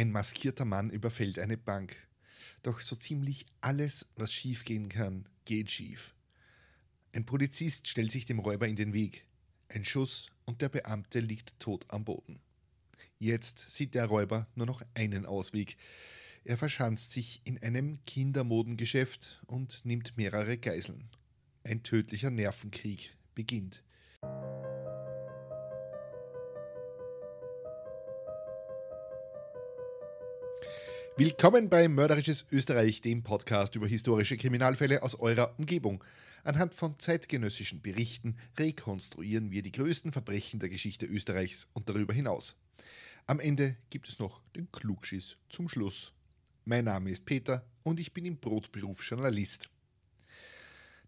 Ein maskierter Mann überfällt eine Bank. Doch so ziemlich alles, was schiefgehen kann, geht schief. Ein Polizist stellt sich dem Räuber in den Weg. Ein Schuss und der Beamte liegt tot am Boden. Jetzt sieht der Räuber nur noch einen Ausweg. Er verschanzt sich in einem Kindermodengeschäft und nimmt mehrere Geiseln. Ein tödlicher Nervenkrieg beginnt. Willkommen bei Mörderisches Österreich, dem Podcast über historische Kriminalfälle aus eurer Umgebung. Anhand von zeitgenössischen Berichten rekonstruieren wir die größten Verbrechen der Geschichte Österreichs und darüber hinaus. Am Ende gibt es noch den Klugschiss zum Schluss. Mein Name ist Peter und ich bin im Brotberuf Journalist.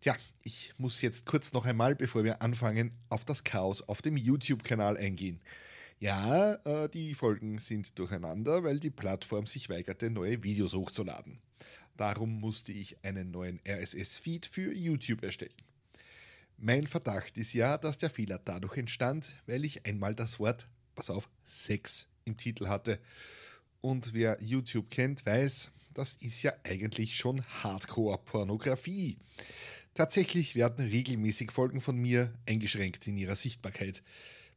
Tja, ich muss jetzt kurz noch einmal, bevor wir anfangen, auf das Chaos auf dem YouTube-Kanal eingehen. Ja, äh, die Folgen sind durcheinander, weil die Plattform sich weigerte, neue Videos hochzuladen. Darum musste ich einen neuen RSS-Feed für YouTube erstellen. Mein Verdacht ist ja, dass der Fehler dadurch entstand, weil ich einmal das Wort, pass auf, Sex im Titel hatte. Und wer YouTube kennt, weiß, das ist ja eigentlich schon Hardcore-Pornografie. Tatsächlich werden regelmäßig Folgen von mir eingeschränkt in ihrer Sichtbarkeit.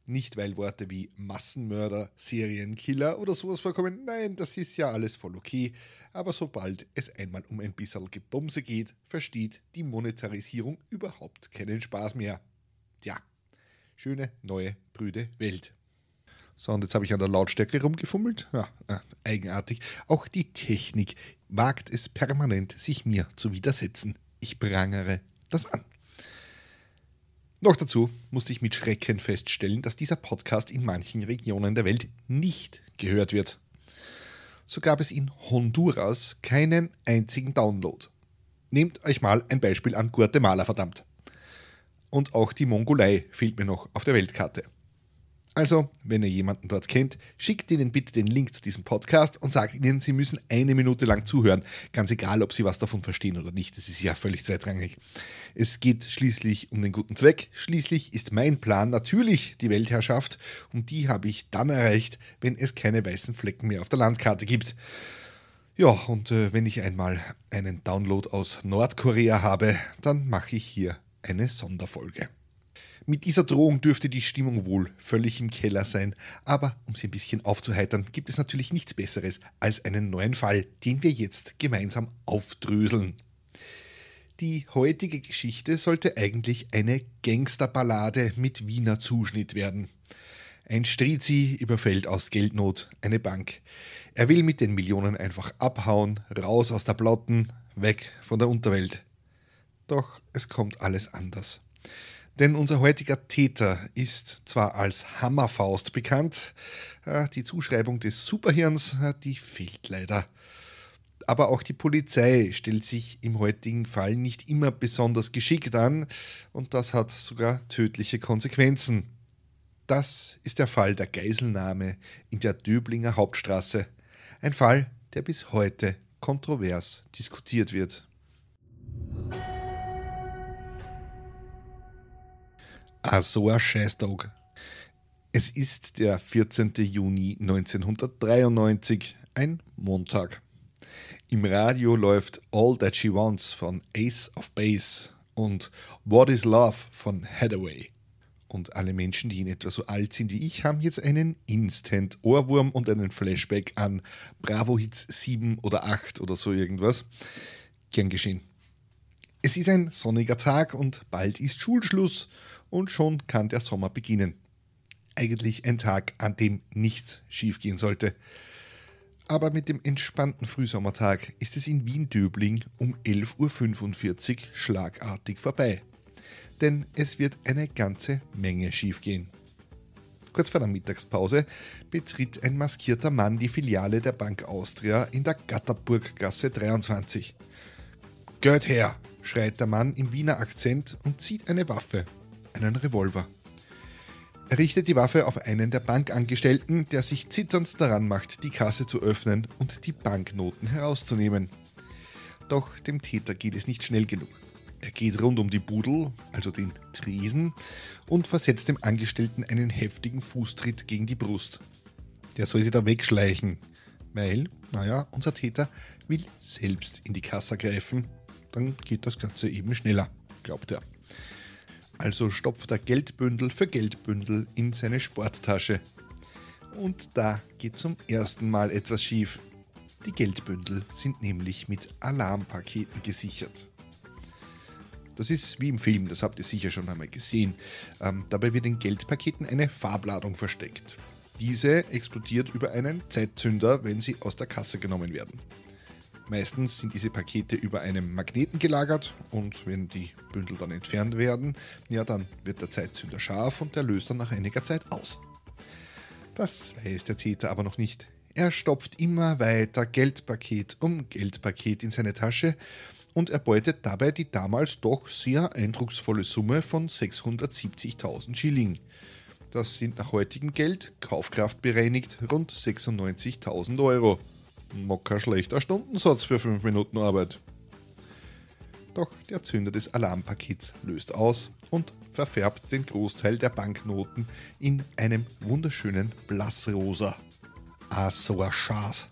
Nicht, weil Worte wie Massenmörder, Serienkiller oder sowas vorkommen, nein, das ist ja alles voll okay, aber sobald es einmal um ein bisschen Gebumse geht, versteht die Monetarisierung überhaupt keinen Spaß mehr. Tja, schöne, neue, brüde Welt. So, und jetzt habe ich an der Lautstärke rumgefummelt. Ja, äh, eigenartig. Auch die Technik wagt es permanent, sich mir zu widersetzen. Ich prangere das an. Noch dazu musste ich mit Schrecken feststellen, dass dieser Podcast in manchen Regionen der Welt nicht gehört wird. So gab es in Honduras keinen einzigen Download. Nehmt euch mal ein Beispiel an Guatemala, verdammt. Und auch die Mongolei fehlt mir noch auf der Weltkarte. Also, wenn ihr jemanden dort kennt, schickt ihnen bitte den Link zu diesem Podcast und sagt ihnen, sie müssen eine Minute lang zuhören. Ganz egal, ob sie was davon verstehen oder nicht, das ist ja völlig zweitrangig. Es geht schließlich um den guten Zweck. Schließlich ist mein Plan natürlich die Weltherrschaft und die habe ich dann erreicht, wenn es keine weißen Flecken mehr auf der Landkarte gibt. Ja, und äh, wenn ich einmal einen Download aus Nordkorea habe, dann mache ich hier eine Sonderfolge. Mit dieser Drohung dürfte die Stimmung wohl völlig im Keller sein. Aber um sie ein bisschen aufzuheitern, gibt es natürlich nichts Besseres als einen neuen Fall, den wir jetzt gemeinsam aufdröseln. Die heutige Geschichte sollte eigentlich eine Gangsterballade mit Wiener Zuschnitt werden. Ein Strizi überfällt aus Geldnot eine Bank. Er will mit den Millionen einfach abhauen, raus aus der Plotten, weg von der Unterwelt. Doch es kommt alles anders. Denn unser heutiger Täter ist zwar als Hammerfaust bekannt, äh, die Zuschreibung des Superhirns, äh, die fehlt leider. Aber auch die Polizei stellt sich im heutigen Fall nicht immer besonders geschickt an und das hat sogar tödliche Konsequenzen. Das ist der Fall der Geiselnahme in der Döblinger Hauptstraße. Ein Fall, der bis heute kontrovers diskutiert wird. Ah, so ein Scheißtag. Es ist der 14. Juni 1993, ein Montag. Im Radio läuft All That She Wants von Ace of Base und What is Love von Hathaway. Und alle Menschen, die in etwa so alt sind wie ich, haben jetzt einen Instant-Ohrwurm und einen Flashback an Bravo-Hits 7 oder 8 oder so irgendwas. Gern geschehen. Es ist ein sonniger Tag und bald ist Schulschluss und schon kann der Sommer beginnen. Eigentlich ein Tag, an dem nichts schiefgehen sollte. Aber mit dem entspannten Frühsommertag ist es in Wien-Döbling um 11.45 Uhr schlagartig vorbei. Denn es wird eine ganze Menge schiefgehen. Kurz vor der Mittagspause betritt ein maskierter Mann die Filiale der Bank Austria in der Gatterburggasse 23. Gehört her, schreit der Mann im Wiener Akzent und zieht eine Waffe einen Revolver. Er richtet die Waffe auf einen der Bankangestellten, der sich zitternd daran macht, die Kasse zu öffnen und die Banknoten herauszunehmen. Doch dem Täter geht es nicht schnell genug. Er geht rund um die Budel, also den Tresen, und versetzt dem Angestellten einen heftigen Fußtritt gegen die Brust. Der soll sie da wegschleichen, weil, naja, unser Täter will selbst in die Kasse greifen. Dann geht das Ganze eben schneller, glaubt er. Also stopft er Geldbündel für Geldbündel in seine Sporttasche. Und da geht zum ersten Mal etwas schief. Die Geldbündel sind nämlich mit Alarmpaketen gesichert. Das ist wie im Film, das habt ihr sicher schon einmal gesehen. Ähm, dabei wird in Geldpaketen eine Farbladung versteckt. Diese explodiert über einen Zeitzünder, wenn sie aus der Kasse genommen werden. Meistens sind diese Pakete über einem Magneten gelagert und wenn die Bündel dann entfernt werden, ja, dann wird der Zeitzünder scharf und der löst dann nach einiger Zeit aus. Das weiß der Täter aber noch nicht. Er stopft immer weiter Geldpaket um Geldpaket in seine Tasche und erbeutet dabei die damals doch sehr eindrucksvolle Summe von 670.000 Schilling. Das sind nach heutigem Geld, Kaufkraft bereinigt, rund 96.000 Euro. Noch kein schlechter Stundensatz für 5 Minuten Arbeit. Doch der Zünder des Alarmpakets löst aus und verfärbt den Großteil der Banknoten in einem wunderschönen Blassrosa. Ah, so ein Schatz.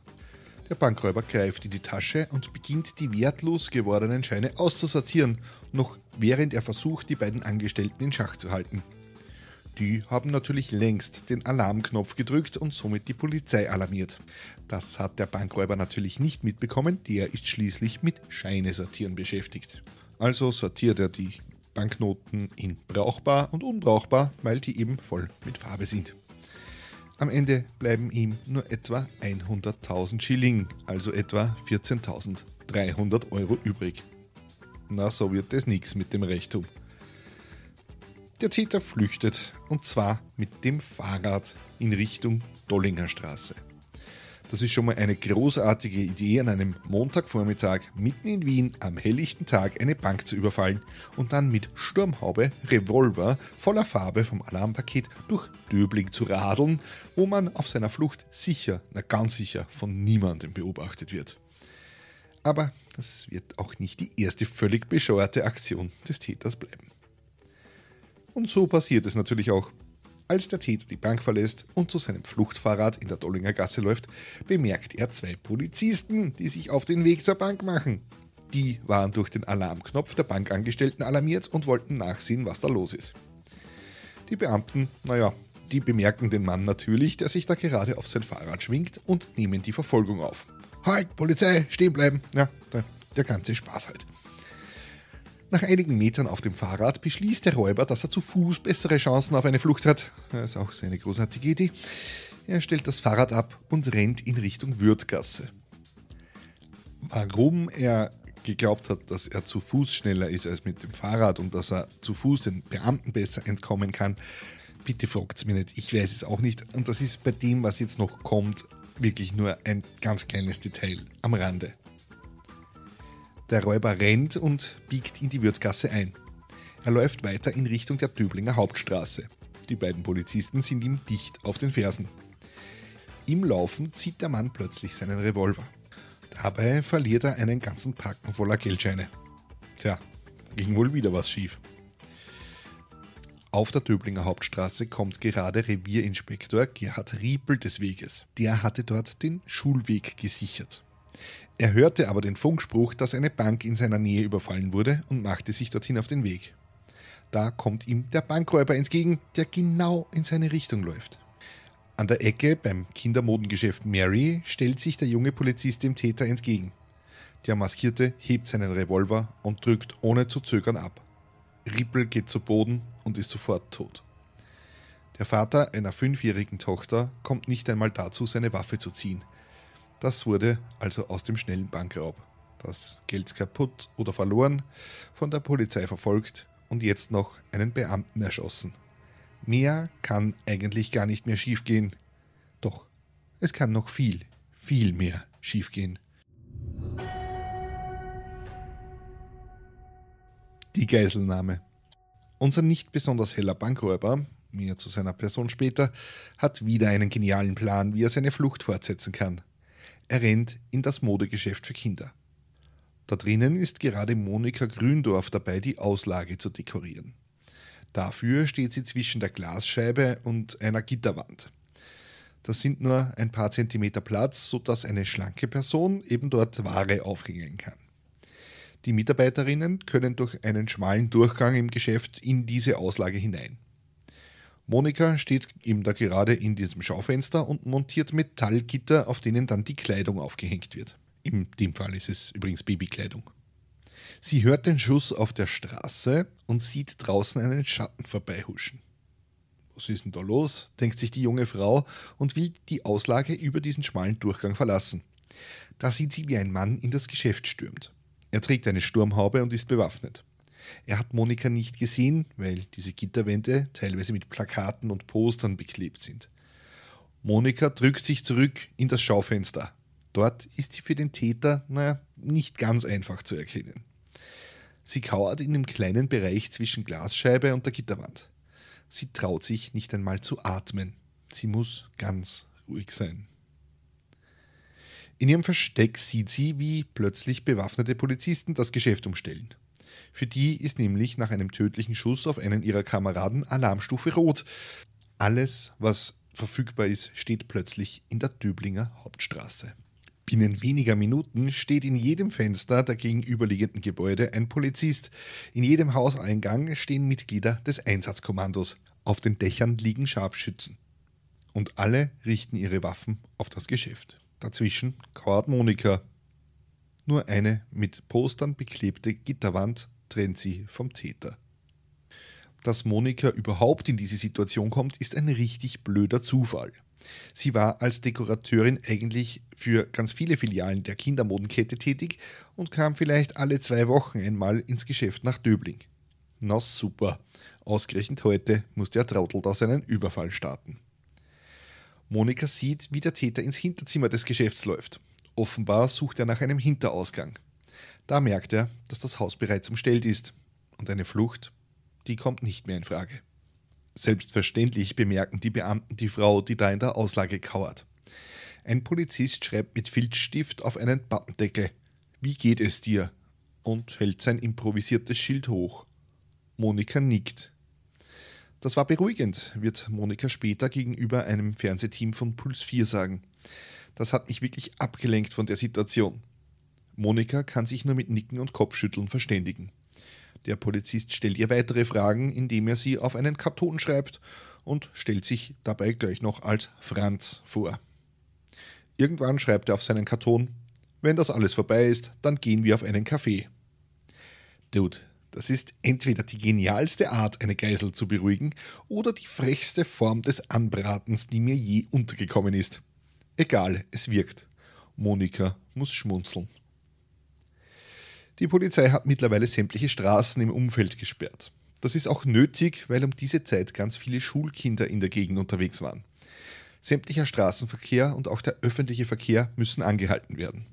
Der Bankräuber greift in die Tasche und beginnt die wertlos gewordenen Scheine auszusortieren, noch während er versucht, die beiden Angestellten in Schach zu halten. Die haben natürlich längst den Alarmknopf gedrückt und somit die Polizei alarmiert. Das hat der Bankräuber natürlich nicht mitbekommen, der ist schließlich mit Scheine sortieren beschäftigt. Also sortiert er die Banknoten in brauchbar und unbrauchbar, weil die eben voll mit Farbe sind. Am Ende bleiben ihm nur etwa 100.000 Schilling, also etwa 14.300 Euro übrig. Na, so wird es nichts mit dem Reichtum. Der Täter flüchtet und zwar mit dem Fahrrad in Richtung Dollinger Straße. Das ist schon mal eine großartige Idee, an einem Montagvormittag mitten in Wien am helllichten Tag eine Bank zu überfallen und dann mit Sturmhaube, Revolver voller Farbe vom Alarmpaket durch Döbling zu radeln, wo man auf seiner Flucht sicher, na ganz sicher, von niemandem beobachtet wird. Aber das wird auch nicht die erste völlig bescheuerte Aktion des Täters bleiben. Und so passiert es natürlich auch. Als der Täter die Bank verlässt und zu seinem Fluchtfahrrad in der Dollinger Gasse läuft, bemerkt er zwei Polizisten, die sich auf den Weg zur Bank machen. Die waren durch den Alarmknopf der Bankangestellten alarmiert und wollten nachsehen, was da los ist. Die Beamten, naja, die bemerken den Mann natürlich, der sich da gerade auf sein Fahrrad schwingt und nehmen die Verfolgung auf. Halt, Polizei, stehen bleiben. Ja, der, der ganze Spaß halt. Nach einigen Metern auf dem Fahrrad beschließt der Räuber, dass er zu Fuß bessere Chancen auf eine Flucht hat. Das ist auch seine großartige Idee. Er stellt das Fahrrad ab und rennt in Richtung Würthgasse. Warum er geglaubt hat, dass er zu Fuß schneller ist als mit dem Fahrrad und dass er zu Fuß den Beamten besser entkommen kann, bitte fragt es mir nicht. Ich weiß es auch nicht. Und das ist bei dem, was jetzt noch kommt, wirklich nur ein ganz kleines Detail am Rande. Der Räuber rennt und biegt in die Wirtgasse ein. Er läuft weiter in Richtung der Döblinger Hauptstraße. Die beiden Polizisten sind ihm dicht auf den Fersen. Im Laufen zieht der Mann plötzlich seinen Revolver. Dabei verliert er einen ganzen Packen voller Geldscheine. Tja, ging wohl wieder was schief. Auf der Döblinger Hauptstraße kommt gerade Revierinspektor Gerhard Riepel des Weges. Der hatte dort den Schulweg gesichert. Er hörte aber den Funkspruch, dass eine Bank in seiner Nähe überfallen wurde und machte sich dorthin auf den Weg. Da kommt ihm der Bankräuber entgegen, der genau in seine Richtung läuft. An der Ecke beim Kindermodengeschäft Mary stellt sich der junge Polizist dem Täter entgegen. Der Maskierte hebt seinen Revolver und drückt ohne zu zögern ab. Ripple geht zu Boden und ist sofort tot. Der Vater einer fünfjährigen Tochter kommt nicht einmal dazu, seine Waffe zu ziehen. Das wurde also aus dem schnellen Bankraub. Das Geld kaputt oder verloren, von der Polizei verfolgt und jetzt noch einen Beamten erschossen. Mehr kann eigentlich gar nicht mehr schiefgehen. Doch, es kann noch viel, viel mehr schiefgehen. Die Geiselnahme. Unser nicht besonders heller Bankräuber, mehr zu seiner Person später, hat wieder einen genialen Plan, wie er seine Flucht fortsetzen kann. Er rennt in das Modegeschäft für Kinder. Da drinnen ist gerade Monika Gründorf dabei, die Auslage zu dekorieren. Dafür steht sie zwischen der Glasscheibe und einer Gitterwand. Das sind nur ein paar Zentimeter Platz, sodass eine schlanke Person eben dort Ware aufhängen kann. Die Mitarbeiterinnen können durch einen schmalen Durchgang im Geschäft in diese Auslage hinein. Monika steht eben da gerade in diesem Schaufenster und montiert Metallgitter, auf denen dann die Kleidung aufgehängt wird. In dem Fall ist es übrigens Babykleidung. Sie hört den Schuss auf der Straße und sieht draußen einen Schatten vorbeihuschen. Was ist denn da los? denkt sich die junge Frau und will die Auslage über diesen schmalen Durchgang verlassen. Da sieht sie, wie ein Mann in das Geschäft stürmt. Er trägt eine Sturmhaube und ist bewaffnet. Er hat Monika nicht gesehen, weil diese Gitterwände teilweise mit Plakaten und Postern beklebt sind. Monika drückt sich zurück in das Schaufenster. Dort ist sie für den Täter, naja, nicht ganz einfach zu erkennen. Sie kauert in dem kleinen Bereich zwischen Glasscheibe und der Gitterwand. Sie traut sich nicht einmal zu atmen. Sie muss ganz ruhig sein. In ihrem Versteck sieht sie, wie plötzlich bewaffnete Polizisten das Geschäft umstellen. Für die ist nämlich nach einem tödlichen Schuss auf einen ihrer Kameraden Alarmstufe Rot. Alles, was verfügbar ist, steht plötzlich in der Döblinger Hauptstraße. Binnen weniger Minuten steht in jedem Fenster der gegenüberliegenden Gebäude ein Polizist. In jedem Hauseingang stehen Mitglieder des Einsatzkommandos. Auf den Dächern liegen Scharfschützen. Und alle richten ihre Waffen auf das Geschäft. Dazwischen kauert Monika, nur eine mit Postern beklebte Gitterwand trennt sie vom Täter. Dass Monika überhaupt in diese Situation kommt, ist ein richtig blöder Zufall. Sie war als Dekorateurin eigentlich für ganz viele Filialen der Kindermodenkette tätig und kam vielleicht alle zwei Wochen einmal ins Geschäft nach Döbling. Na super, ausgerechnet heute muss der Trautl da seinen Überfall starten. Monika sieht, wie der Täter ins Hinterzimmer des Geschäfts läuft. Offenbar sucht er nach einem Hinterausgang. Da merkt er, dass das Haus bereits umstellt ist und eine Flucht, die kommt nicht mehr in Frage. Selbstverständlich bemerken die Beamten die Frau, die da in der Auslage kauert. Ein Polizist schreibt mit Filzstift auf einen Pappendeckel Wie geht es dir? und hält sein improvisiertes Schild hoch. Monika nickt. Das war beruhigend, wird Monika später gegenüber einem Fernsehteam von Puls 4 sagen. Das hat mich wirklich abgelenkt von der Situation. Monika kann sich nur mit Nicken und Kopfschütteln verständigen. Der Polizist stellt ihr weitere Fragen, indem er sie auf einen Karton schreibt und stellt sich dabei gleich noch als Franz vor. Irgendwann schreibt er auf seinen Karton, wenn das alles vorbei ist, dann gehen wir auf einen Kaffee. Dude, das ist entweder die genialste Art, eine Geisel zu beruhigen, oder die frechste Form des Anbratens, die mir je untergekommen ist. Egal, es wirkt. Monika muss schmunzeln. Die Polizei hat mittlerweile sämtliche Straßen im Umfeld gesperrt. Das ist auch nötig, weil um diese Zeit ganz viele Schulkinder in der Gegend unterwegs waren. Sämtlicher Straßenverkehr und auch der öffentliche Verkehr müssen angehalten werden.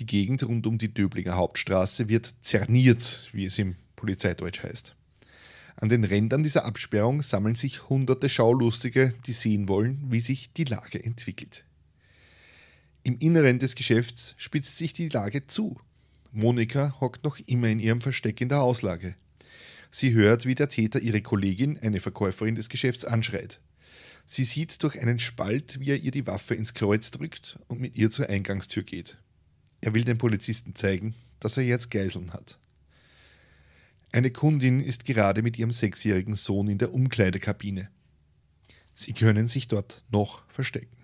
Die Gegend rund um die Döblinger Hauptstraße wird zerniert, wie es im Polizeideutsch heißt. An den Rändern dieser Absperrung sammeln sich hunderte Schaulustige, die sehen wollen, wie sich die Lage entwickelt. Im Inneren des Geschäfts spitzt sich die Lage zu. Monika hockt noch immer in ihrem Versteck in der Auslage. Sie hört, wie der Täter ihre Kollegin, eine Verkäuferin des Geschäfts, anschreit. Sie sieht durch einen Spalt, wie er ihr die Waffe ins Kreuz drückt und mit ihr zur Eingangstür geht. Er will den Polizisten zeigen, dass er jetzt Geiseln hat. Eine Kundin ist gerade mit ihrem sechsjährigen Sohn in der Umkleidekabine. Sie können sich dort noch verstecken.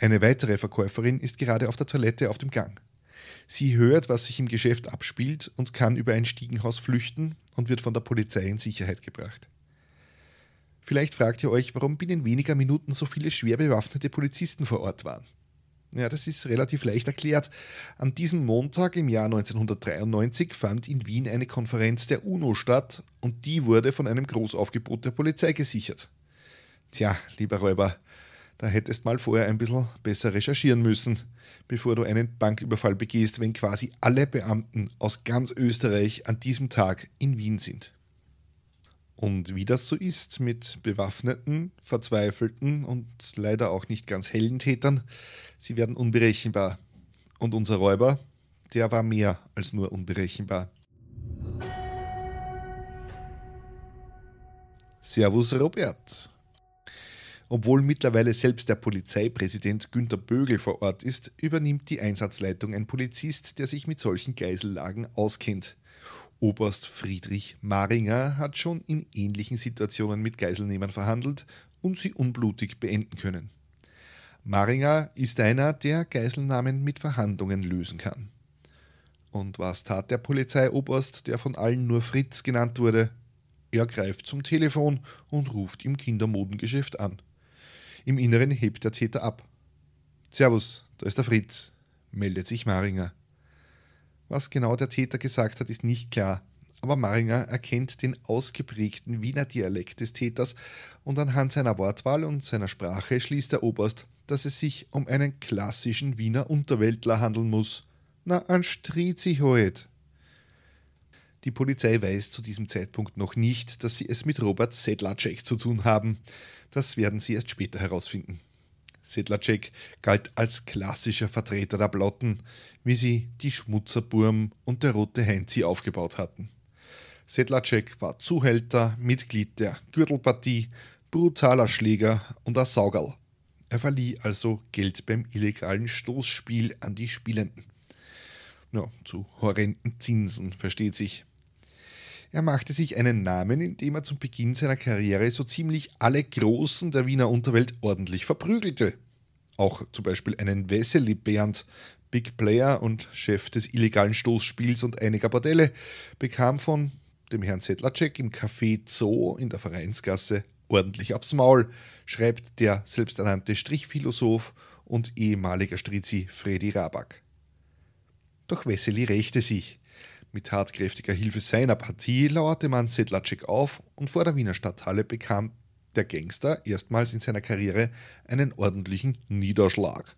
Eine weitere Verkäuferin ist gerade auf der Toilette auf dem Gang. Sie hört, was sich im Geschäft abspielt und kann über ein Stiegenhaus flüchten und wird von der Polizei in Sicherheit gebracht. Vielleicht fragt ihr euch, warum binnen weniger Minuten so viele schwer bewaffnete Polizisten vor Ort waren. Ja, das ist relativ leicht erklärt. An diesem Montag im Jahr 1993 fand in Wien eine Konferenz der UNO statt und die wurde von einem Großaufgebot der Polizei gesichert. Tja, lieber Räuber, da hättest mal vorher ein bisschen besser recherchieren müssen, bevor du einen Banküberfall begehst, wenn quasi alle Beamten aus ganz Österreich an diesem Tag in Wien sind. Und wie das so ist mit bewaffneten, verzweifelten und leider auch nicht ganz hellen Tätern, sie werden unberechenbar. Und unser Räuber, der war mehr als nur unberechenbar. Servus Robert. Obwohl mittlerweile selbst der Polizeipräsident Günter Bögel vor Ort ist, übernimmt die Einsatzleitung ein Polizist, der sich mit solchen Geisellagen auskennt. Oberst Friedrich Maringer hat schon in ähnlichen Situationen mit Geiselnehmern verhandelt und sie unblutig beenden können. Maringer ist einer, der Geiselnahmen mit Verhandlungen lösen kann. Und was tat der Polizeioberst, der von allen nur Fritz genannt wurde? Er greift zum Telefon und ruft im Kindermodengeschäft an. Im Inneren hebt der Täter ab. Servus, da ist der Fritz, meldet sich Maringer. Was genau der Täter gesagt hat, ist nicht klar, aber Maringer erkennt den ausgeprägten Wiener Dialekt des Täters und anhand seiner Wortwahl und seiner Sprache schließt der Oberst, dass es sich um einen klassischen Wiener Unterweltler handeln muss. Na, an sich heut. Die Polizei weiß zu diesem Zeitpunkt noch nicht, dass sie es mit Robert Sedlacek zu tun haben. Das werden sie erst später herausfinden. Sedlacek galt als klassischer Vertreter der Platten, wie sie die Schmutzerburm und der Rote Heinzi aufgebaut hatten. Sedlacek war Zuhälter, Mitglied der Gürtelpartie, brutaler Schläger und ein Saugerl. Er verlieh also Geld beim illegalen Stoßspiel an die Spielenden. Ja, zu horrenden Zinsen, versteht sich. Er machte sich einen Namen, indem er zum Beginn seiner Karriere so ziemlich alle Großen der Wiener Unterwelt ordentlich verprügelte. Auch zum Beispiel einen Wesseli Bernd, Big Player und Chef des illegalen Stoßspiels und einiger Bordelle, bekam von dem Herrn Sedlacek im Café Zoo in der Vereinsgasse ordentlich aufs Maul, schreibt der selbsternannte Strichphilosoph und ehemaliger Strizi Freddy Rabak. Doch Wesseli rächte sich. Mit tatkräftiger Hilfe seiner Partie lauerte man Sedlacek auf und vor der Wiener Stadthalle bekam der Gangster erstmals in seiner Karriere einen ordentlichen Niederschlag.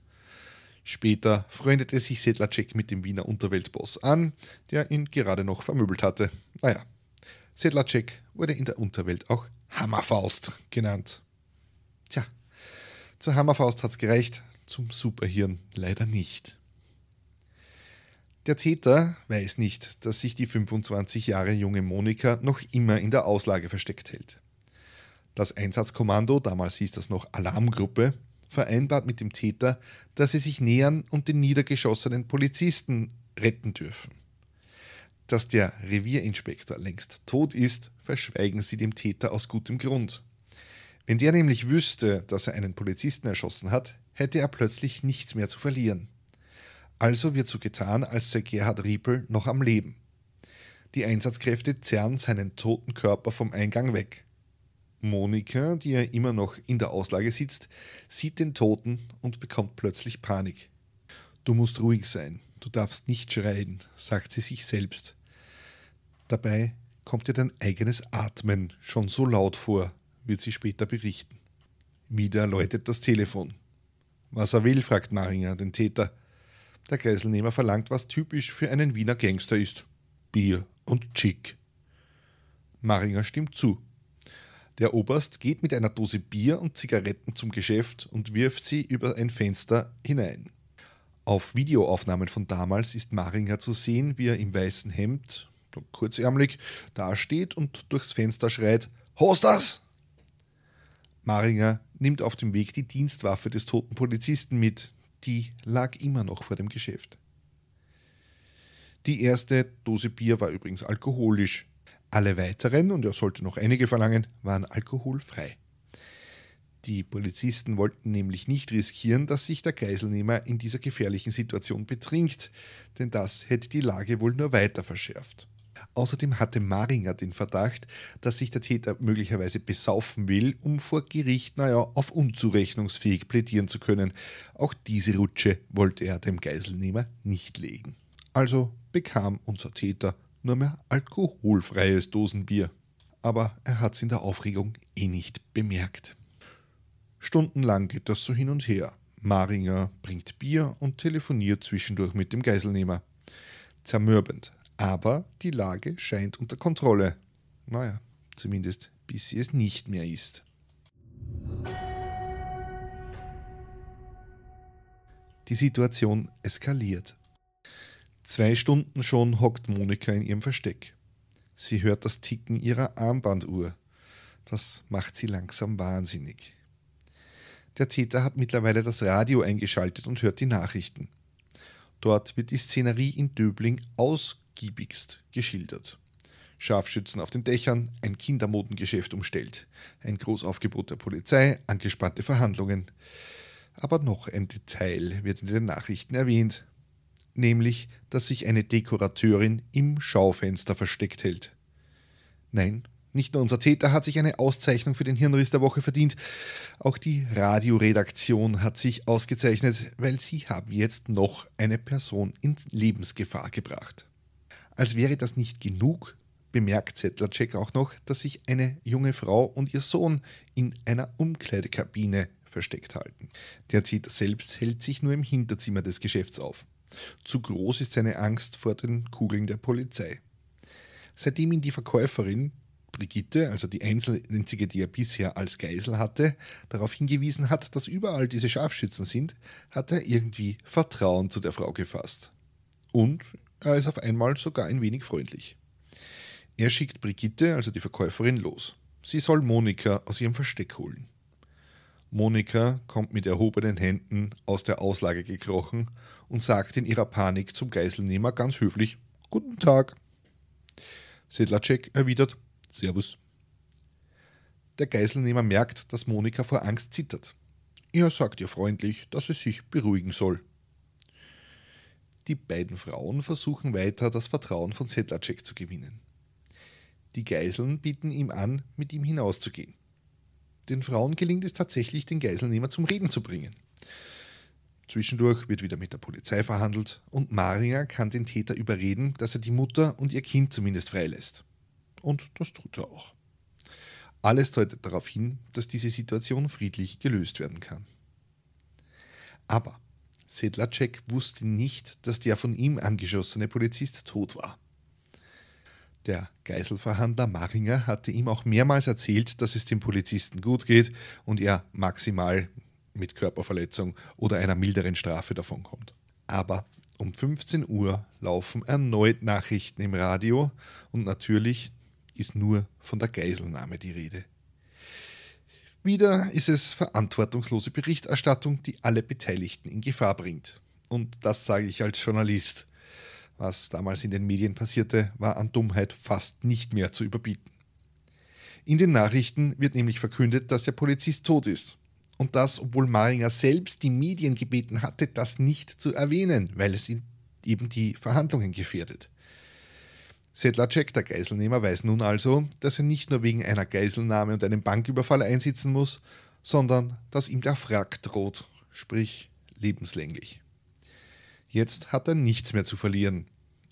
Später freundete sich Sedlacek mit dem Wiener Unterweltboss an, der ihn gerade noch vermöbelt hatte. Naja, Sedlacek wurde in der Unterwelt auch Hammerfaust genannt. Tja, zur Hammerfaust hat's gereicht, zum Superhirn leider nicht. Der Täter weiß nicht, dass sich die 25 Jahre junge Monika noch immer in der Auslage versteckt hält. Das Einsatzkommando, damals hieß das noch Alarmgruppe, vereinbart mit dem Täter, dass sie sich nähern und den niedergeschossenen Polizisten retten dürfen. Dass der Revierinspektor längst tot ist, verschweigen sie dem Täter aus gutem Grund. Wenn der nämlich wüsste, dass er einen Polizisten erschossen hat, hätte er plötzlich nichts mehr zu verlieren. Also wird so getan, als sei Gerhard Riepel noch am Leben. Die Einsatzkräfte zerren seinen toten Körper vom Eingang weg. Monika, die ja immer noch in der Auslage sitzt, sieht den Toten und bekommt plötzlich Panik. Du musst ruhig sein, du darfst nicht schreien, sagt sie sich selbst. Dabei kommt ihr dein eigenes Atmen schon so laut vor, wird sie später berichten. Wieder läutet das Telefon. Was er will, fragt Naringer, den Täter. Der Geiselnehmer verlangt, was typisch für einen Wiener Gangster ist: Bier und Chick. Maringer stimmt zu. Der Oberst geht mit einer Dose Bier und Zigaretten zum Geschäft und wirft sie über ein Fenster hinein. Auf Videoaufnahmen von damals ist Maringer zu sehen, wie er im weißen Hemd, kurzärmlich, dasteht und durchs Fenster schreit: Hostas! Maringer nimmt auf dem Weg die Dienstwaffe des toten Polizisten mit, die lag immer noch vor dem Geschäft. Die erste Dose Bier war übrigens alkoholisch. Alle weiteren, und er sollte noch einige verlangen, waren alkoholfrei. Die Polizisten wollten nämlich nicht riskieren, dass sich der Geiselnehmer in dieser gefährlichen Situation betrinkt, denn das hätte die Lage wohl nur weiter verschärft. Außerdem hatte Maringer den Verdacht, dass sich der Täter möglicherweise besaufen will, um vor Gericht, naja, auf unzurechnungsfähig plädieren zu können. Auch diese Rutsche wollte er dem Geiselnehmer nicht legen. Also bekam unser Täter nur mehr alkoholfreies Dosenbier. Aber er hat es in der Aufregung eh nicht bemerkt. Stundenlang geht das so hin und her. Maringer bringt Bier und telefoniert zwischendurch mit dem Geiselnehmer. Zermürbend aber die Lage scheint unter Kontrolle. Naja, zumindest bis sie es nicht mehr ist. Die Situation eskaliert. Zwei Stunden schon hockt Monika in ihrem Versteck. Sie hört das Ticken ihrer Armbanduhr. Das macht sie langsam wahnsinnig. Der Täter hat mittlerweile das Radio eingeschaltet und hört die Nachrichten. Dort wird die Szenerie in Döbling aus ausgiebigst geschildert. Scharfschützen auf den Dächern, ein Kindermodengeschäft umstellt, ein Großaufgebot der Polizei, angespannte Verhandlungen. Aber noch ein Detail wird in den Nachrichten erwähnt, nämlich, dass sich eine Dekorateurin im Schaufenster versteckt hält. Nein, nicht nur unser Täter hat sich eine Auszeichnung für den Hirnriss der Woche verdient, auch die Radioredaktion hat sich ausgezeichnet, weil sie haben jetzt noch eine Person in Lebensgefahr gebracht. Als wäre das nicht genug, bemerkt Sedlacek auch noch, dass sich eine junge Frau und ihr Sohn in einer Umkleidekabine versteckt halten. Der Täter selbst hält sich nur im Hinterzimmer des Geschäfts auf. Zu groß ist seine Angst vor den Kugeln der Polizei. Seitdem ihn die Verkäuferin, Brigitte, also die einzige, die er bisher als Geisel hatte, darauf hingewiesen hat, dass überall diese Scharfschützen sind, hat er irgendwie Vertrauen zu der Frau gefasst. Und er ist auf einmal sogar ein wenig freundlich. Er schickt Brigitte, also die Verkäuferin, los. Sie soll Monika aus ihrem Versteck holen. Monika kommt mit erhobenen Händen aus der Auslage gekrochen und sagt in ihrer Panik zum Geiselnehmer ganz höflich Guten Tag. Sedlacek erwidert Servus. Der Geiselnehmer merkt, dass Monika vor Angst zittert. Er sagt ihr freundlich, dass sie sich beruhigen soll. Die beiden Frauen versuchen weiter, das Vertrauen von Sedlacek zu gewinnen. Die Geiseln bieten ihm an, mit ihm hinauszugehen. Den Frauen gelingt es tatsächlich, den Geiselnehmer zum Reden zu bringen. Zwischendurch wird wieder mit der Polizei verhandelt und Maria kann den Täter überreden, dass er die Mutter und ihr Kind zumindest freilässt. Und das tut er auch. Alles deutet darauf hin, dass diese Situation friedlich gelöst werden kann. Aber Sedlacek wusste nicht, dass der von ihm angeschossene Polizist tot war. Der Geiselverhandler Maringer hatte ihm auch mehrmals erzählt, dass es dem Polizisten gut geht und er maximal mit Körperverletzung oder einer milderen Strafe davonkommt. Aber um 15 Uhr laufen erneut Nachrichten im Radio und natürlich ist nur von der Geiselnahme die Rede. Wieder ist es verantwortungslose Berichterstattung, die alle Beteiligten in Gefahr bringt. Und das sage ich als Journalist. Was damals in den Medien passierte, war an Dummheit fast nicht mehr zu überbieten. In den Nachrichten wird nämlich verkündet, dass der Polizist tot ist. Und das, obwohl Maringer selbst die Medien gebeten hatte, das nicht zu erwähnen, weil es eben die Verhandlungen gefährdet. Sedlacek, der Geiselnehmer, weiß nun also, dass er nicht nur wegen einer Geiselnahme und einem Banküberfall einsitzen muss, sondern dass ihm der Frack droht, sprich lebenslänglich. Jetzt hat er nichts mehr zu verlieren.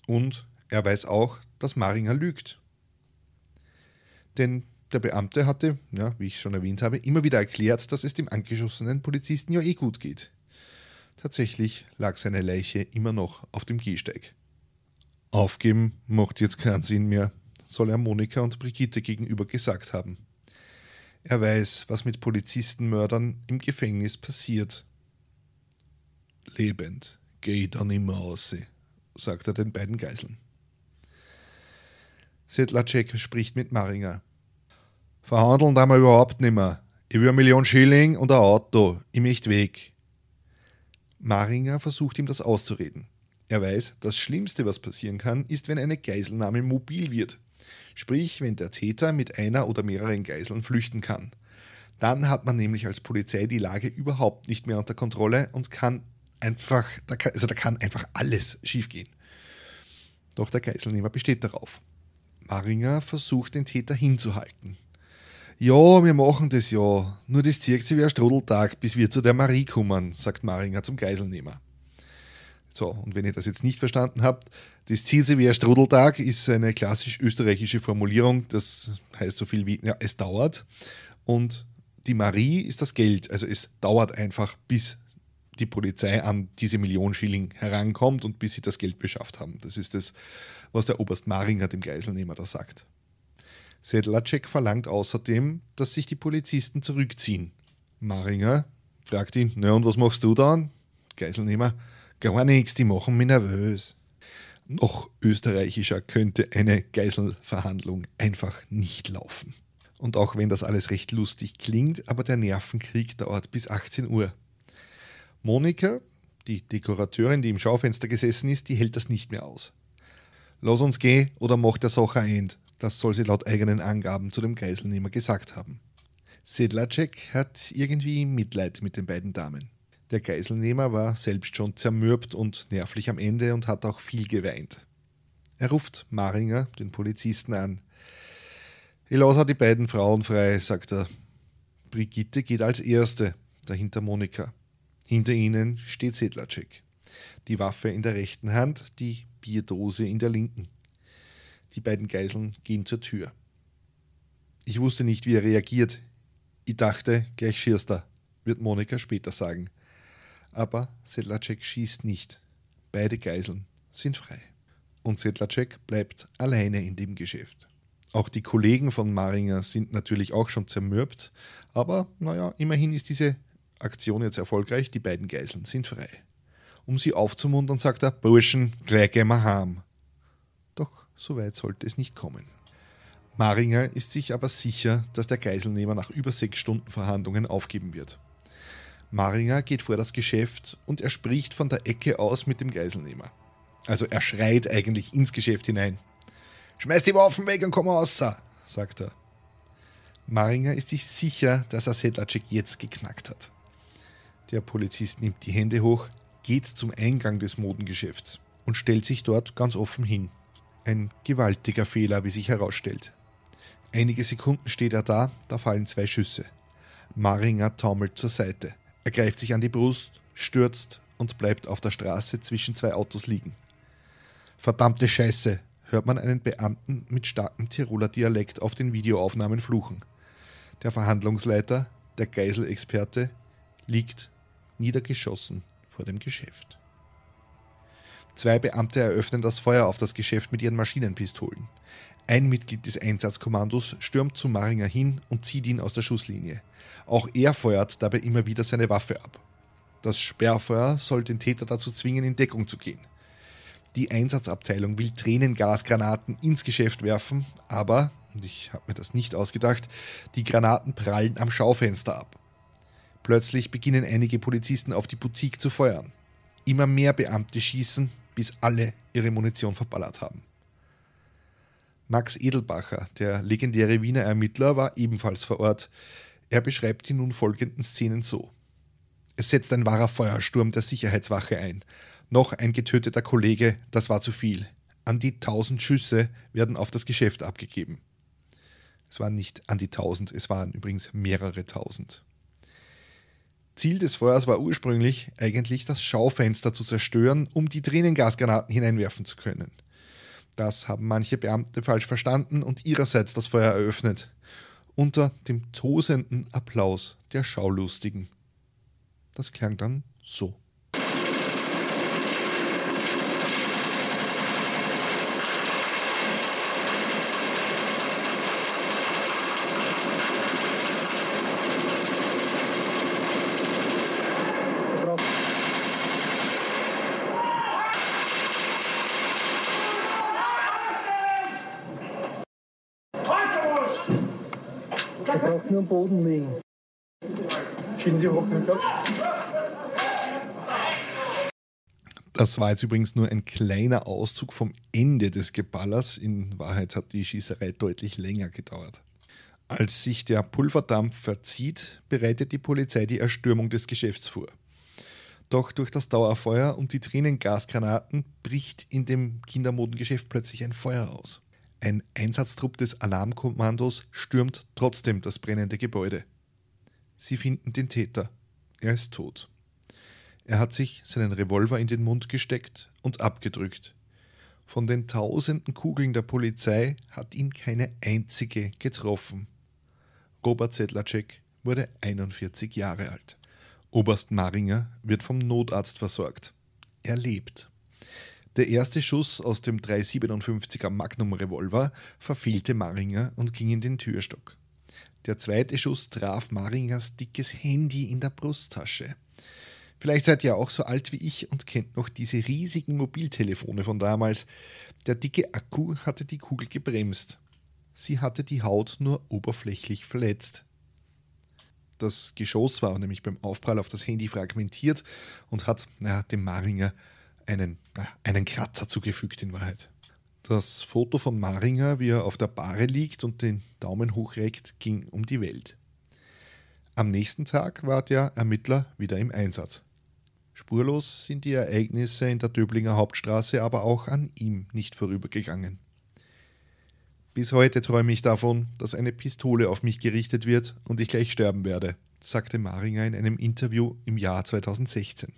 Und er weiß auch, dass Maringer lügt. Denn der Beamte hatte, ja, wie ich schon erwähnt habe, immer wieder erklärt, dass es dem angeschossenen Polizisten ja eh gut geht. Tatsächlich lag seine Leiche immer noch auf dem Gehsteig. Aufgeben mochte jetzt keinen Sinn mehr, soll er Monika und Brigitte gegenüber gesagt haben. Er weiß, was mit Polizistenmördern im Gefängnis passiert. Lebend, geh da nimmer raus, sagt er den beiden Geiseln. Sedlacek spricht mit Maringer. Verhandeln da mal überhaupt nimmer. Ich will eine Million Schilling und ein Auto. Ich möchte weg. Maringer versucht ihm das auszureden. Er weiß, das Schlimmste, was passieren kann, ist, wenn eine Geiselnahme mobil wird. Sprich, wenn der Täter mit einer oder mehreren Geiseln flüchten kann. Dann hat man nämlich als Polizei die Lage überhaupt nicht mehr unter Kontrolle und kann einfach, also da kann einfach alles schiefgehen. Doch der Geiselnehmer besteht darauf. Maringer versucht, den Täter hinzuhalten. Ja, wir machen das ja. Nur das zirkt sich wie ein Strudeltag, bis wir zu der Marie kommen, sagt Maringer zum Geiselnehmer. So, und wenn ihr das jetzt nicht verstanden habt, das CCWR Strudeltag ist eine klassisch österreichische Formulierung, das heißt so viel wie, ja, es dauert. Und die Marie ist das Geld, also es dauert einfach, bis die Polizei an diese Million Schilling herankommt und bis sie das Geld beschafft haben. Das ist das, was der Oberst Maringer dem Geiselnehmer da sagt. Sedlacek verlangt außerdem, dass sich die Polizisten zurückziehen. Maringer fragt ihn, na und was machst du dann? Geiselnehmer, Gar nichts, die machen mich nervös. Noch hm? österreichischer könnte eine Geiselverhandlung einfach nicht laufen. Und auch wenn das alles recht lustig klingt, aber der Nervenkrieg dauert bis 18 Uhr. Monika, die Dekorateurin, die im Schaufenster gesessen ist, die hält das nicht mehr aus. Lass uns gehen oder mach der Sache ein Das soll sie laut eigenen Angaben zu dem Geiselnehmer gesagt haben. Sedlacek hat irgendwie Mitleid mit den beiden Damen. Der Geiselnehmer war selbst schon zermürbt und nervlich am Ende und hat auch viel geweint. Er ruft Maringer, den Polizisten, an. Ich lasse die beiden Frauen frei, sagt er. Brigitte geht als Erste, dahinter Monika. Hinter ihnen steht Sedlacek. Die Waffe in der rechten Hand, die Bierdose in der linken. Die beiden Geiseln gehen zur Tür. Ich wusste nicht, wie er reagiert. Ich dachte, gleich schierst er, wird Monika später sagen aber Sedlacek schießt nicht. Beide Geiseln sind frei. Und Sedlacek bleibt alleine in dem Geschäft. Auch die Kollegen von Maringer sind natürlich auch schon zermürbt, aber naja, immerhin ist diese Aktion jetzt erfolgreich, die beiden Geiseln sind frei. Um sie aufzumuntern, sagt er, Burschen, gleich gehen wir heim. Doch so weit sollte es nicht kommen. Maringer ist sich aber sicher, dass der Geiselnehmer nach über sechs Stunden Verhandlungen aufgeben wird. Maringer geht vor das Geschäft und er spricht von der Ecke aus mit dem Geiselnehmer. Also er schreit eigentlich ins Geschäft hinein. Schmeiß die Waffen weg und komm raus, sagt er. Maringer ist sich sicher, dass er Sedlacek jetzt geknackt hat. Der Polizist nimmt die Hände hoch, geht zum Eingang des Modengeschäfts und stellt sich dort ganz offen hin. Ein gewaltiger Fehler, wie sich herausstellt. Einige Sekunden steht er da, da fallen zwei Schüsse. Maringer taumelt zur Seite. Er greift sich an die Brust, stürzt und bleibt auf der Straße zwischen zwei Autos liegen. Verdammte Scheiße, hört man einen Beamten mit starkem Tiroler Dialekt auf den Videoaufnahmen fluchen. Der Verhandlungsleiter, der Geiselexperte, liegt niedergeschossen vor dem Geschäft. Zwei Beamte eröffnen das Feuer auf das Geschäft mit ihren Maschinenpistolen. Ein Mitglied des Einsatzkommandos stürmt zu Maringer hin und zieht ihn aus der Schusslinie. Auch er feuert dabei immer wieder seine Waffe ab. Das Sperrfeuer soll den Täter dazu zwingen, in Deckung zu gehen. Die Einsatzabteilung will Tränengasgranaten ins Geschäft werfen, aber, und ich habe mir das nicht ausgedacht, die Granaten prallen am Schaufenster ab. Plötzlich beginnen einige Polizisten auf die Boutique zu feuern. Immer mehr Beamte schießen, bis alle ihre Munition verballert haben. Max Edelbacher, der legendäre Wiener Ermittler, war ebenfalls vor Ort. Er beschreibt die nun folgenden Szenen so. Es setzt ein wahrer Feuersturm der Sicherheitswache ein. Noch ein getöteter Kollege, das war zu viel. An die tausend Schüsse werden auf das Geschäft abgegeben. Es waren nicht an die tausend, es waren übrigens mehrere tausend. Ziel des Feuers war ursprünglich eigentlich das Schaufenster zu zerstören, um die Tränengasgranaten hineinwerfen zu können. Das haben manche Beamte falsch verstanden und ihrerseits das Feuer eröffnet. Unter dem tosenden Applaus der Schaulustigen. Das klang dann so. Boden liegen. Schienen Sie hoch, ne Kopf. Das war jetzt übrigens nur ein kleiner Auszug vom Ende des Geballers. In Wahrheit hat die Schießerei deutlich länger gedauert. Als sich der Pulverdampf verzieht, bereitet die Polizei die Erstürmung des Geschäfts vor. Doch durch das Dauerfeuer und die Tränengasgranaten bricht in dem Kindermodengeschäft plötzlich ein Feuer aus. Ein Einsatztrupp des Alarmkommandos stürmt trotzdem das brennende Gebäude. Sie finden den Täter. Er ist tot. Er hat sich seinen Revolver in den Mund gesteckt und abgedrückt. Von den tausenden Kugeln der Polizei hat ihn keine einzige getroffen. Robert Sedlacek wurde 41 Jahre alt. Oberst Maringer wird vom Notarzt versorgt. Er lebt. Der erste Schuss aus dem 357er Magnum Revolver verfehlte Maringer und ging in den Türstock. Der zweite Schuss traf Maringers dickes Handy in der Brusttasche. Vielleicht seid ihr auch so alt wie ich und kennt noch diese riesigen Mobiltelefone von damals. Der dicke Akku hatte die Kugel gebremst. Sie hatte die Haut nur oberflächlich verletzt. Das Geschoss war nämlich beim Aufprall auf das Handy fragmentiert und hat na, dem Maringer einen, äh, einen Kratzer zugefügt in Wahrheit. Das Foto von Maringer, wie er auf der Bahre liegt und den Daumen hochreckt, ging um die Welt. Am nächsten Tag war der Ermittler wieder im Einsatz. Spurlos sind die Ereignisse in der Döblinger Hauptstraße aber auch an ihm nicht vorübergegangen. Bis heute träume ich davon, dass eine Pistole auf mich gerichtet wird und ich gleich sterben werde, sagte Maringer in einem Interview im Jahr 2016.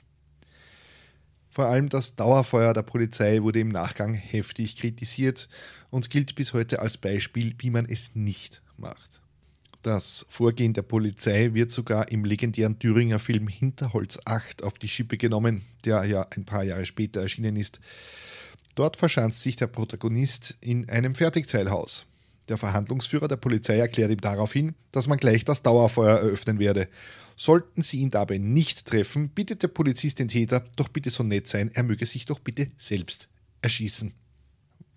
Vor allem das Dauerfeuer der Polizei wurde im Nachgang heftig kritisiert und gilt bis heute als Beispiel, wie man es nicht macht. Das Vorgehen der Polizei wird sogar im legendären Thüringer Film Hinterholz 8 auf die Schippe genommen, der ja ein paar Jahre später erschienen ist. Dort verschanzt sich der Protagonist in einem Fertigzeilhaus. Der Verhandlungsführer der Polizei erklärt ihm daraufhin, dass man gleich das Dauerfeuer eröffnen werde Sollten Sie ihn dabei nicht treffen, bittet der Polizist den Täter, doch bitte so nett sein, er möge sich doch bitte selbst erschießen.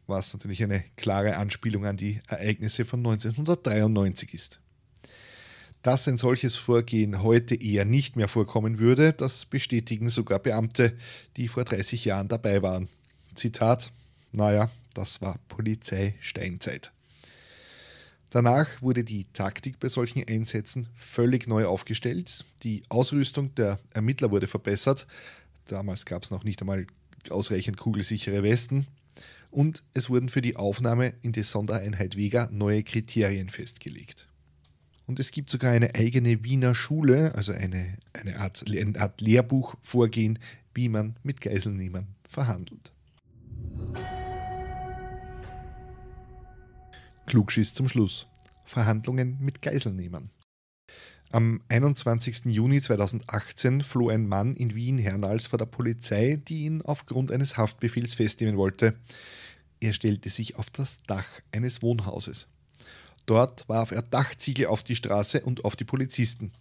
Was natürlich eine klare Anspielung an die Ereignisse von 1993 ist. Dass ein solches Vorgehen heute eher nicht mehr vorkommen würde, das bestätigen sogar Beamte, die vor 30 Jahren dabei waren. Zitat: Naja, das war Polizeisteinzeit. Steinzeit. Danach wurde die Taktik bei solchen Einsätzen völlig neu aufgestellt. Die Ausrüstung der Ermittler wurde verbessert. Damals gab es noch nicht einmal ausreichend kugelsichere Westen. Und es wurden für die Aufnahme in die Sondereinheit Vega neue Kriterien festgelegt. Und es gibt sogar eine eigene Wiener Schule, also eine, eine, Art, eine Art Lehrbuchvorgehen, wie man mit Geiselnehmern verhandelt. Klugschiss zum Schluss. Verhandlungen mit Geiselnehmern. Am 21. Juni 2018 floh ein Mann in Wien-Hernals vor der Polizei, die ihn aufgrund eines Haftbefehls festnehmen wollte. Er stellte sich auf das Dach eines Wohnhauses. Dort warf er Dachziegel auf die Straße und auf die Polizisten.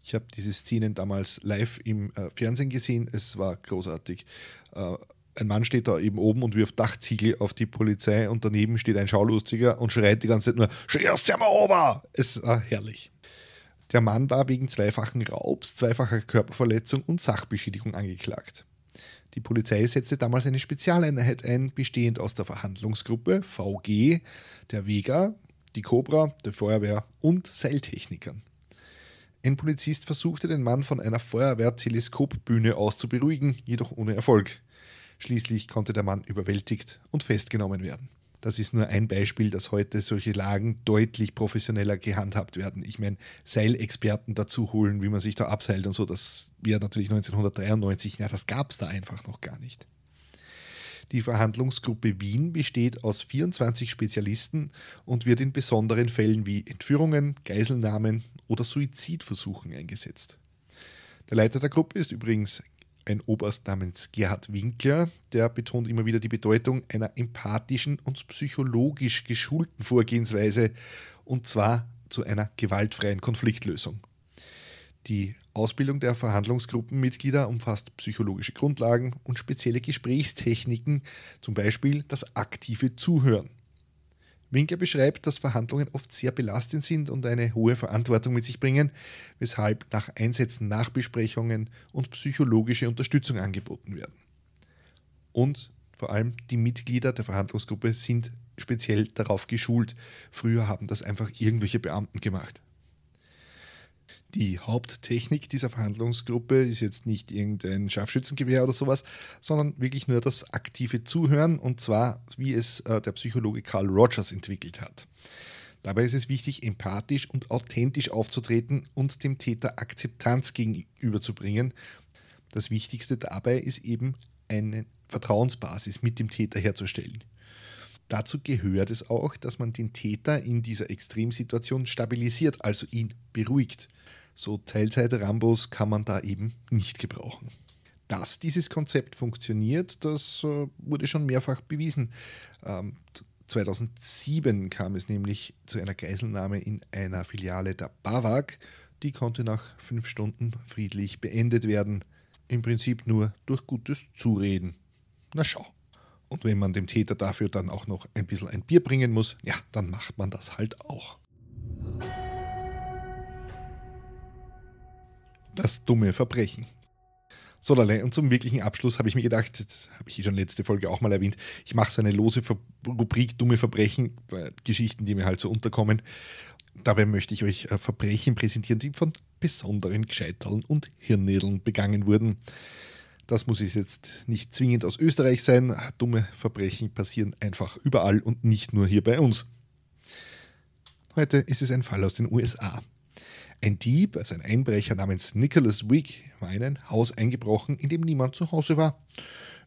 Ich habe diese Szenen damals live im äh, Fernsehen gesehen. Es war großartig. Äh, ein Mann steht da eben oben und wirft Dachziegel auf die Polizei und daneben steht ein Schaulustiger und schreit die ganze Zeit nur, Scherz ja mal ober! Es war herrlich. Der Mann war wegen zweifachen Raubs, zweifacher Körperverletzung und Sachbeschädigung angeklagt. Die Polizei setzte damals eine Spezialeinheit ein, bestehend aus der Verhandlungsgruppe VG, der Vega, die Cobra, der Feuerwehr und Seiltechnikern. Ein Polizist versuchte den Mann von einer Feuerwehrteleskopbühne aus zu beruhigen, jedoch ohne Erfolg. Schließlich konnte der Mann überwältigt und festgenommen werden. Das ist nur ein Beispiel, dass heute solche Lagen deutlich professioneller gehandhabt werden. Ich meine, Seilexperten dazu holen, wie man sich da abseilt und so, das wäre natürlich 1993, ja, das gab es da einfach noch gar nicht. Die Verhandlungsgruppe Wien besteht aus 24 Spezialisten und wird in besonderen Fällen wie Entführungen, Geiselnahmen oder Suizidversuchen eingesetzt. Der Leiter der Gruppe ist übrigens ein Oberst namens Gerhard Winkler, der betont immer wieder die Bedeutung einer empathischen und psychologisch geschulten Vorgehensweise und zwar zu einer gewaltfreien Konfliktlösung. Die Ausbildung der Verhandlungsgruppenmitglieder umfasst psychologische Grundlagen und spezielle Gesprächstechniken, zum Beispiel das aktive Zuhören. Winkler beschreibt, dass Verhandlungen oft sehr belastend sind und eine hohe Verantwortung mit sich bringen, weshalb nach Einsätzen Nachbesprechungen und psychologische Unterstützung angeboten werden. Und vor allem die Mitglieder der Verhandlungsgruppe sind speziell darauf geschult. Früher haben das einfach irgendwelche Beamten gemacht. Die Haupttechnik dieser Verhandlungsgruppe ist jetzt nicht irgendein Scharfschützengewehr oder sowas, sondern wirklich nur das aktive Zuhören und zwar, wie es äh, der Psychologe Carl Rogers entwickelt hat. Dabei ist es wichtig, empathisch und authentisch aufzutreten und dem Täter Akzeptanz gegenüberzubringen. Das Wichtigste dabei ist eben eine Vertrauensbasis mit dem Täter herzustellen. Dazu gehört es auch, dass man den Täter in dieser Extremsituation stabilisiert, also ihn beruhigt. So Teilzeit-Rambos kann man da eben nicht gebrauchen. Dass dieses Konzept funktioniert, das äh, wurde schon mehrfach bewiesen. 2007 ähm, kam es nämlich zu einer Geiselnahme in einer Filiale der BAWAG. Die konnte nach fünf Stunden friedlich beendet werden. Im Prinzip nur durch gutes Zureden. Na schau. Und wenn man dem Täter dafür dann auch noch ein bisschen ein Bier bringen muss, ja, dann macht man das halt auch. Das dumme Verbrechen. So, und zum wirklichen Abschluss habe ich mir gedacht, das habe ich schon letzte Folge auch mal erwähnt, ich mache so eine lose Ver Rubrik dumme Verbrechen, äh, Geschichten, die mir halt so unterkommen. Dabei möchte ich euch äh, Verbrechen präsentieren, die von besonderen Gescheiterln und Hirnnädeln begangen wurden. Das muss ich jetzt nicht zwingend aus Österreich sein. Dumme Verbrechen passieren einfach überall und nicht nur hier bei uns. Heute ist es ein Fall aus den USA. Ein Dieb, also ein Einbrecher namens Nicholas Wick, war in ein Haus eingebrochen, in dem niemand zu Hause war.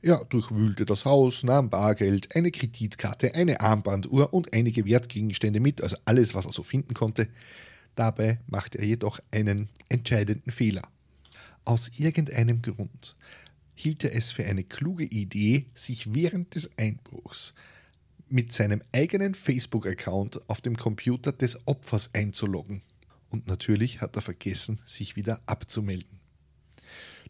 Er durchwühlte das Haus, nahm Bargeld, eine Kreditkarte, eine Armbanduhr und einige Wertgegenstände mit, also alles, was er so finden konnte. Dabei machte er jedoch einen entscheidenden Fehler. Aus irgendeinem Grund hielt er es für eine kluge Idee, sich während des Einbruchs mit seinem eigenen Facebook-Account auf dem Computer des Opfers einzuloggen und natürlich hat er vergessen, sich wieder abzumelden.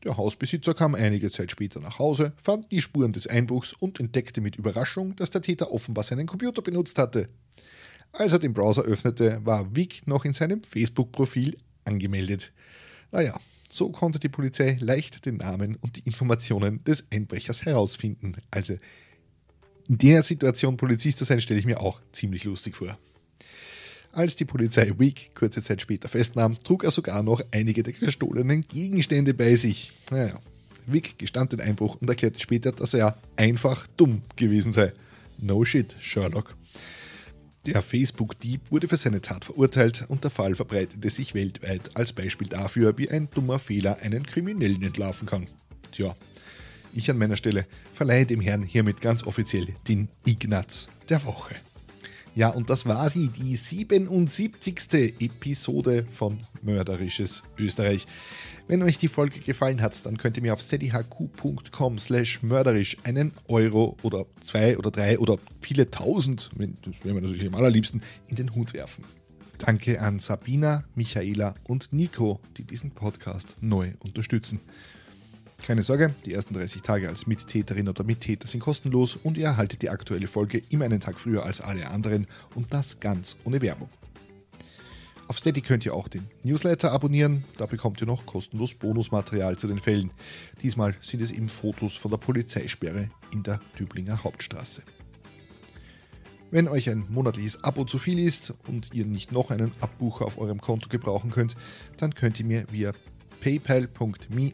Der Hausbesitzer kam einige Zeit später nach Hause, fand die Spuren des Einbruchs und entdeckte mit Überraschung, dass der Täter offenbar seinen Computer benutzt hatte. Als er den Browser öffnete, war Vic noch in seinem Facebook-Profil angemeldet. Naja, so konnte die Polizei leicht den Namen und die Informationen des Einbrechers herausfinden. Also in der Situation Polizist zu sein, stelle ich mir auch ziemlich lustig vor. Als die Polizei Week kurze Zeit später festnahm, trug er sogar noch einige der gestohlenen Gegenstände bei sich. Naja, Wick gestand den Einbruch und erklärte später, dass er einfach dumm gewesen sei. No shit, Sherlock. Der Facebook-Dieb wurde für seine Tat verurteilt und der Fall verbreitete sich weltweit als Beispiel dafür, wie ein dummer Fehler einen Kriminellen entlarven kann. Tja, ich an meiner Stelle verleihe dem Herrn hiermit ganz offiziell den Ignaz der Woche. Ja, und das war sie, die 77. Episode von Mörderisches Österreich. Wenn euch die Folge gefallen hat, dann könnt ihr mir auf steadyhq.com slash mörderisch einen Euro oder zwei oder drei oder viele tausend, das wäre mir natürlich am allerliebsten, in den Hut werfen. Danke an Sabina, Michaela und Nico, die diesen Podcast neu unterstützen. Keine Sorge, die ersten 30 Tage als Mittäterin oder Mittäter sind kostenlos und ihr erhaltet die aktuelle Folge immer einen Tag früher als alle anderen und das ganz ohne Werbung. Auf Steady könnt ihr auch den Newsletter abonnieren, da bekommt ihr noch kostenlos Bonusmaterial zu den Fällen. Diesmal sind es eben Fotos von der Polizeisperre in der Tüblinger Hauptstraße. Wenn euch ein monatliches Abo zu viel ist und ihr nicht noch einen Abbucher auf eurem Konto gebrauchen könnt, dann könnt ihr mir via paypal.me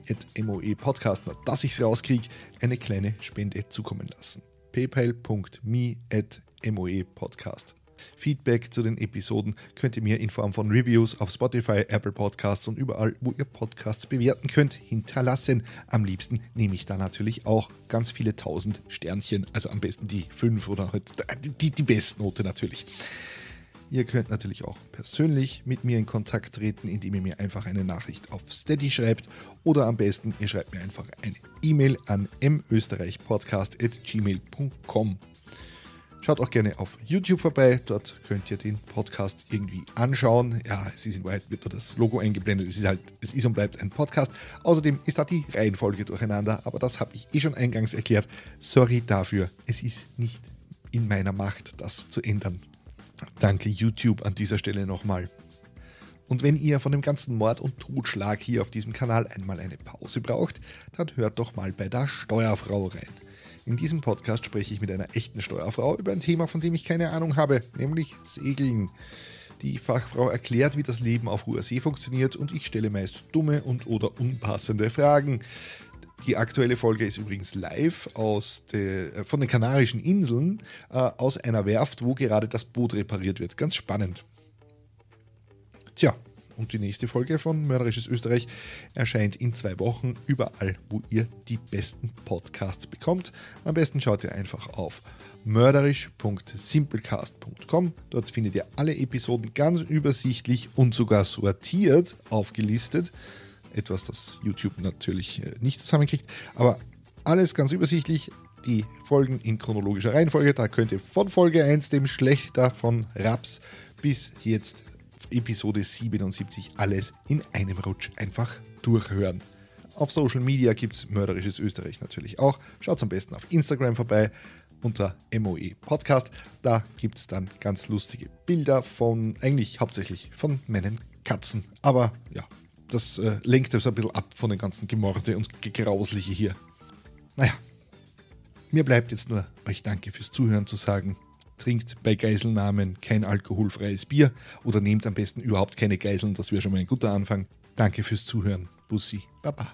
e Podcast, nur dass ich es rauskriege, eine kleine Spende zukommen lassen. paypal.me at e Podcast. Feedback zu den Episoden könnt ihr mir in Form von Reviews auf Spotify, Apple Podcasts und überall, wo ihr Podcasts bewerten könnt, hinterlassen. Am liebsten nehme ich da natürlich auch ganz viele tausend Sternchen, also am besten die fünf oder halt die, die Bestnote natürlich. Ihr könnt natürlich auch persönlich mit mir in Kontakt treten, indem ihr mir einfach eine Nachricht auf Steady schreibt oder am besten ihr schreibt mir einfach eine E-Mail an mösterreichpodcast.gmail.com. Schaut auch gerne auf YouTube vorbei, dort könnt ihr den Podcast irgendwie anschauen. Ja, es ist in Wahrheit wird nur das Logo eingeblendet, es ist halt, es ist und bleibt ein Podcast. Außerdem ist da die Reihenfolge durcheinander, aber das habe ich eh schon eingangs erklärt. Sorry dafür, es ist nicht in meiner Macht, das zu ändern. Danke YouTube an dieser Stelle nochmal. Und wenn ihr von dem ganzen Mord und Totschlag hier auf diesem Kanal einmal eine Pause braucht, dann hört doch mal bei der Steuerfrau rein. In diesem Podcast spreche ich mit einer echten Steuerfrau über ein Thema, von dem ich keine Ahnung habe, nämlich Segeln. Die Fachfrau erklärt, wie das Leben auf hoher See funktioniert und ich stelle meist dumme und oder unpassende Fragen. Die aktuelle Folge ist übrigens live aus de, äh, von den Kanarischen Inseln äh, aus einer Werft, wo gerade das Boot repariert wird. Ganz spannend. Tja, und die nächste Folge von Mörderisches Österreich erscheint in zwei Wochen überall, wo ihr die besten Podcasts bekommt. Am besten schaut ihr einfach auf mörderisch.simplecast.com. Dort findet ihr alle Episoden ganz übersichtlich und sogar sortiert aufgelistet etwas, das YouTube natürlich äh, nicht zusammenkriegt. Aber alles ganz übersichtlich, die Folgen in chronologischer Reihenfolge. Da könnt ihr von Folge 1, dem Schlechter von Raps, bis jetzt Episode 77 alles in einem Rutsch einfach durchhören. Auf Social Media gibt es Mörderisches Österreich natürlich auch. Schaut am besten auf Instagram vorbei unter MOE Podcast. Da gibt es dann ganz lustige Bilder von, eigentlich hauptsächlich von meinen Katzen. Aber ja, das äh, lenkt das ein bisschen ab von den ganzen Gemorde und Gegrausliche hier. Naja, mir bleibt jetzt nur, euch danke fürs Zuhören zu sagen. Trinkt bei Geiselnahmen kein alkoholfreies Bier oder nehmt am besten überhaupt keine Geiseln, das wäre schon mal ein guter Anfang. Danke fürs Zuhören. Bussi, Baba.